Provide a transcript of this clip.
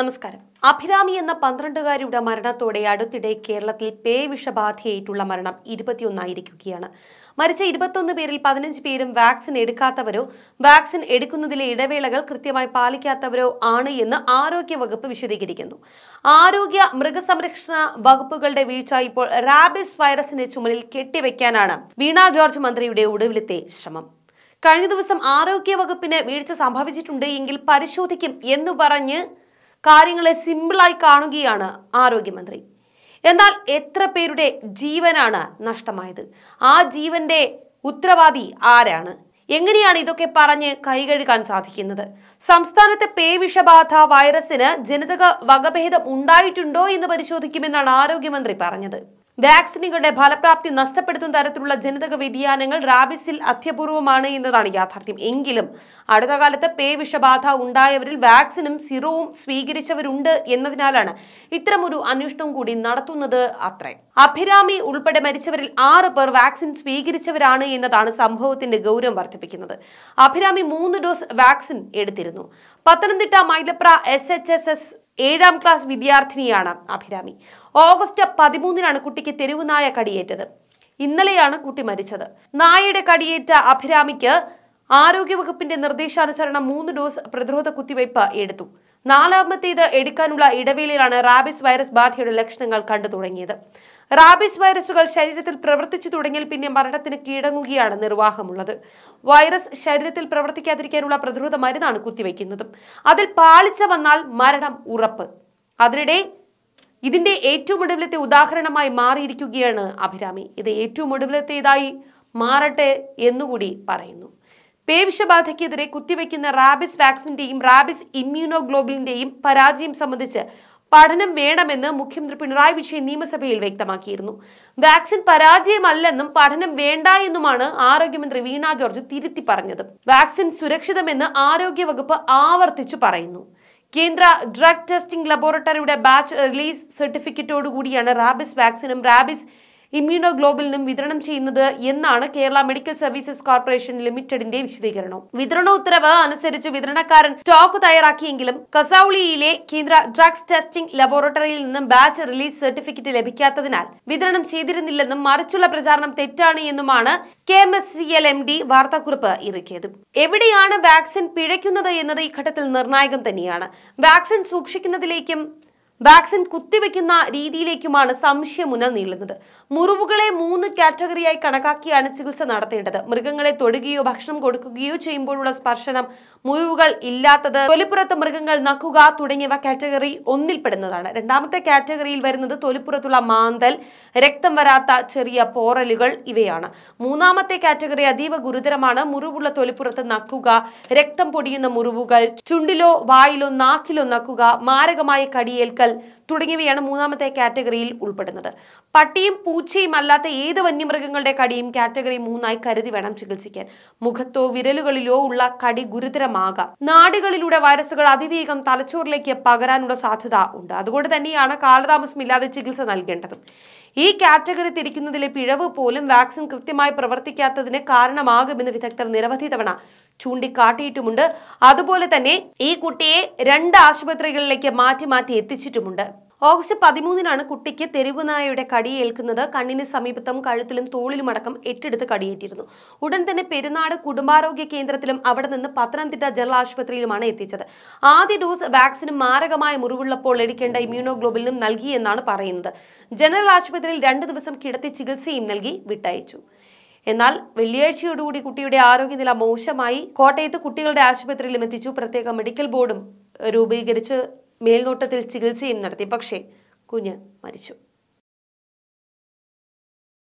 നമസ്കാരം അഭിരാമി എന്ന പന്ത്രണ്ടുകാരിയുടെ മരണത്തോടെ അടുത്തിടെ കേരളത്തിൽ പേ വിഷബാധയേറ്റുള്ള മരണം ഇരുപത്തിയൊന്നായിരിക്കുകയാണ് മരിച്ച ഇരുപത്തൊന്ന് പേരിൽ പതിനഞ്ച് പേരും വാക്സിൻ എടുക്കാത്തവരോ വാക്സിൻ എടുക്കുന്നതിലെ ഇടവേളകൾ കൃത്യമായി പാലിക്കാത്തവരോ ആണ് എന്ന് ആരോഗ്യ വകുപ്പ് വിശദീകരിക്കുന്നു ആരോഗ്യ മൃഗസംരക്ഷണ വകുപ്പുകളുടെ വീഴ്ച ഇപ്പോൾ റാബിസ് വൈറസിന്റെ ചുമലിൽ കെട്ടിവെക്കാനാണ് വീണ ജോർജ് മന്ത്രിയുടെ ഒടുവിലത്തെ ശ്രമം കഴിഞ്ഞ ദിവസം ആരോഗ്യ വകുപ്പിന് വീഴ്ച സംഭവിച്ചിട്ടുണ്ട് എങ്കിൽ പരിശോധിക്കും എന്ന് പറഞ്ഞ് കാര്യങ്ങളെ സിമ്പിളായി കാണുകയാണ് ആരോഗ്യമന്ത്രി എന്നാൽ എത്ര പേരുടെ ജീവനാണ് നഷ്ടമായത് ആ ജീവന്റെ ഉത്തരവാദി ആരാണ് എങ്ങനെയാണ് ഇതൊക്കെ പറഞ്ഞ് കൈകഴുകാൻ സാധിക്കുന്നത് സംസ്ഥാനത്തെ പേവിഷബാധ വൈറസിന് ജനിതക വകഭേദം ഉണ്ടായിട്ടുണ്ടോ എന്ന് പരിശോധിക്കുമെന്നാണ് ആരോഗ്യമന്ത്രി പറഞ്ഞത് വാക്സിനുകളുടെ ഫലപ്രാപ്തി നഷ്ടപ്പെടുത്തുന്ന തരത്തിലുള്ള ജനിതക വ്യതിയാനങ്ങൾ റാബിസിൽ അത്യപൂർവമാണ് എന്നതാണ് യാഥാർത്ഥ്യം എങ്കിലും അടുത്ത കാലത്ത് പേ വിഷബാധ ഉണ്ടായവരിൽ വാക്സിനും സിറോവും സ്വീകരിച്ചവരുണ്ട് എന്നതിനാലാണ് ഇത്തരമൊരു അന്വേഷണം കൂടി നടത്തുന്നത് അത്രേ അഭിരാമി ഉൾപ്പെടെ മരിച്ചവരിൽ ആറ് പേർ വാക്സിൻ സ്വീകരിച്ചവരാണ് എന്നതാണ് സംഭവത്തിന്റെ ഗൗരവം വർദ്ധിപ്പിക്കുന്നത് അഭിരാമി മൂന്ന് ഡോസ് വാക്സിൻ എടുത്തിരുന്നു Pathanamthitta Mylapra S H S S ഏഴാം ക്ലാസ് വിദ്യാർത്ഥിനിയാണ് അഭിരാമി ഓഗസ്റ്റ് പതിമൂന്നിനാണ് കുട്ടിക്ക് തെരുവുനായ കടിയേറ്റത് ഇന്നലെയാണ് കുട്ടി മരിച്ചത് നായയുടെ കടിയേറ്റ അഭിരാമിക്ക് ആരോഗ്യവകുപ്പിന്റെ നിർദ്ദേശാനുസരണം മൂന്ന് ഡോസ് പ്രതിരോധ കുത്തിവയ്പ് എടുത്തു നാലാമത്തേത് എടുക്കാനുള്ള ഇടവേളയിലാണ് റാബിസ് വൈറസ് ബാധയുടെ ലക്ഷണങ്ങൾ കണ്ടു തുടങ്ങിയത് റാബിസ് വൈറസുകൾ ശരീരത്തിൽ പ്രവർത്തിച്ചു തുടങ്ങിയാൽ പിന്നെ മരണത്തിന് കീടങ്ങുകയാണ് നിർവാഹമുള്ളത് വൈറസ് ശരീരത്തിൽ പ്രവർത്തിക്കാതിരിക്കാനുള്ള പ്രതിരോധ മരുന്നാണ് കുത്തിവെക്കുന്നത് അതിൽ പാളിച്ച വന്നാൽ മരണം ഉറപ്പ് അതിനിടെ ഇതിന്റെ ഏറ്റവും ഒടുവിലത്തെ ഉദാഹരണമായി മാറിയിരിക്കുകയാണ് അഭിരാമി ഇത് ഏറ്റവും ഒടുവിലത്തേതായി മാറട്ടെ എന്നുകൂടി പറയുന്നു പേവിഷബാധയ്ക്കെതിരെ കുത്തിവയ്ക്കുന്ന റാബിസ് വാക്സിന്റെയും റാബിസ് ഇമ്മ്യൂണോഗ്ലോബിലിന്റെയും പരാജയം സംബന്ധിച്ച് പഠനം വേണമെന്ന് മുഖ്യമന്ത്രി പിണറായി വിജയൻ നിയമസഭയിൽ വ്യക്തമാക്കിയിരുന്നു വാക്സിൻ പരാജയമല്ലെന്നും പഠനം വേണ്ട എന്നുമാണ് ആരോഗ്യമന്ത്രി വീണ ജോർജ് തിരുത്തി പറഞ്ഞത് വാക്സിൻ സുരക്ഷിതമെന്ന് ആരോഗ്യവകുപ്പ് ആവർത്തിച്ചു പറയുന്നു കേന്ദ്ര ഡ്രഗ് ടെസ്റ്റിംഗ് ലബോറട്ടറിയുടെ ബാച്ച് റിലീസ് സർട്ടിഫിക്കറ്റോടുകൂടിയാണ് റാബിസ് വാക്സിനും റാബിസ് ഇമ്മ്യൂണോ ഗ്ലോബലിനും വിതരണം ചെയ്യുന്നത് എന്നാണ് കേരള മെഡിക്കൽ സർവീസസ് കോർപ്പറേഷൻ ലിമിറ്റഡിന്റെ വിശദീകരണം വിതരണ ഉത്തരവ് അനുസരിച്ച് വിതരണക്കാരൻ സ്റ്റോക്ക് തയ്യാറാക്കിയെങ്കിലും കസൌളിയിലെ കേന്ദ്ര ഡ്രഗ്സ് ടെസ്റ്റിംഗ് ലബോറട്ടറിയിൽ നിന്നും ബാച്ച് റിലീസ് സർട്ടിഫിക്കറ്റ് ലഭിക്കാത്തതിനാൽ വിതരണം ചെയ്തിരുന്നില്ലെന്നും മറിച്ചുള്ള പ്രചാരണം തെറ്റാണ് എന്നുമാണ് K M S C L M D വാർത്താക്കുറിപ്പ് ഇറക്കിയത് എവിടെയാണ് വാക്സിൻ പിഴയ്ക്കുന്നത് എന്നത് ഈ ഘട്ടത്തിൽ നിർണായകം തന്നെയാണ് വാക്സിൻ സൂക്ഷിക്കുന്നതിലേക്കും വാക്സിൻ കുത്തിവെക്കുന്ന രീതിയിലേക്കുമാണ് സംശയം നീളുന്നത് മുറിവുകളെ മൂന്ന് കാറ്റഗറിയായി കണക്കാക്കിയാണ് ചികിത്സ നടത്തേണ്ടത് മൃഗങ്ങളെ തൊടുകയോ ഭക്ഷണം കൊടുക്കുകയോ ചെയ്യുമ്പോഴുള്ള സ്പർശനം മുറിവുകൾ ഇല്ലാത്തത് തൊലിപ്പുറത്ത് മൃഗങ്ങൾ നക്കുക തുടങ്ങിയവ കാറ്റഗറി ഒന്നിൽപ്പെടുന്നതാണ് രണ്ടാമത്തെ കാറ്റഗറിയിൽ വരുന്നത് തൊലിപ്പുറത്തുള്ള മാന്തൽ രക്തം വരാത്ത ചെറിയ പോറലുകൾ ഇവയാണ് മൂന്നാമത്തെ കാറ്റഗറി അതീവ ഗുരുതരമാണ് മുറിവുള്ള തൊലിപ്പുറത്ത് നക്കുക രക്തം പൊടിയുന്ന മുറിവുകൾ ചുണ്ടിലോ വായിലോ നാക്കിലോ നക്കുക മാരകമായ കടിയേൽക്കൽ തുടങ്ങിയവയാണ് മൂന്നാമത്തെ കാറ്റഗറിയിൽ ഉൾപ്പെടുന്നത് പട്ടിയും പൂച്ചയും അല്ലാത്ത ഏത് വന്യമൃഗങ്ങളുടെ കടിയും കാറ്റഗറി മൂന്നായി കരുതി വേണം ചികിത്സിക്കാൻ മുഖത്തോ വിരലുകളിലോ ഉള്ള കടി ഗുരുതരമാകാം നാടുകളിലൂടെ വൈറസുകൾ അതിവേഗം തലച്ചോറിലേക്ക് പകരാനുള്ള സാധ്യത ഉണ്ട് അതുകൊണ്ട് തന്നെയാണ് കാലതാമസമില്ലാതെ ചികിത്സ നൽകേണ്ടത് ഈ കാറ്റഗറി തിരിക്കുന്നതിലെ പിഴവ് പോലും വാക്സിൻ കൃത്യമായി പ്രവർത്തിക്കാത്തതിന് കാരണമാകുമെന്ന് വിദഗ്ധർ നിരവധി തവണ ചൂണ്ടിക്കാട്ടിയിട്ടുമുണ്ട് അതുപോലെ തന്നെ ഈ കുട്ടിയെ രണ്ട് ആശുപത്രികളിലേക്ക് മാറ്റി മാറ്റി എത്തിച്ചിട്ടുമുണ്ട് ഓഗസ്റ്റ് പതിമൂന്നിനാണ് കുട്ടിക്ക് തെരുവുനായയുടെ കടിയേൽക്കുന്നത് കണ്ണിന് സമീപത്തും കഴുത്തിലും തോളിലുമടക്കം എട്ടെടുത്ത് കടിയേറ്റിരുന്നു ഉടൻ തന്നെ പെരുന്നാട് കുടുംബാരോഗ്യ കേന്ദ്രത്തിലും അവിടെ നിന്ന് പത്തനംതിട്ട ജനറൽ ആശുപത്രിയിലുമാണ് എത്തിച്ചത് ആദ്യ ഡോസ് വാക്സിന് മാരകമായ മുറിവുള്ളപ്പോൾ എടുക്കേണ്ട ഇമ്മ്യൂണോഗ്ലോബിനും നൽകിയെന്നാണ് പറയുന്നത് ജനറൽ ആശുപത്രിയിൽ രണ്ട് ദിവസം കിടത്തി ചികിത്സയും നൽകി വിട്ടയച്ചു എന്നാൽ വെള്ളിയാഴ്ചയോടുകൂടി കുട്ടിയുടെ ആരോഗ്യനില മോശമായി കോട്ടയത്ത് കുട്ടികളുടെ ആശുപത്രിയിലും എത്തിച്ചു പ്രത്യേക മെഡിക്കൽ ബോർഡും രൂപീകരിച്ച് മേൽനോട്ടത്തിൽ ചികിത്സയും നടത്തി പക്ഷേ കുഞ്ഞ് മരിച്ചു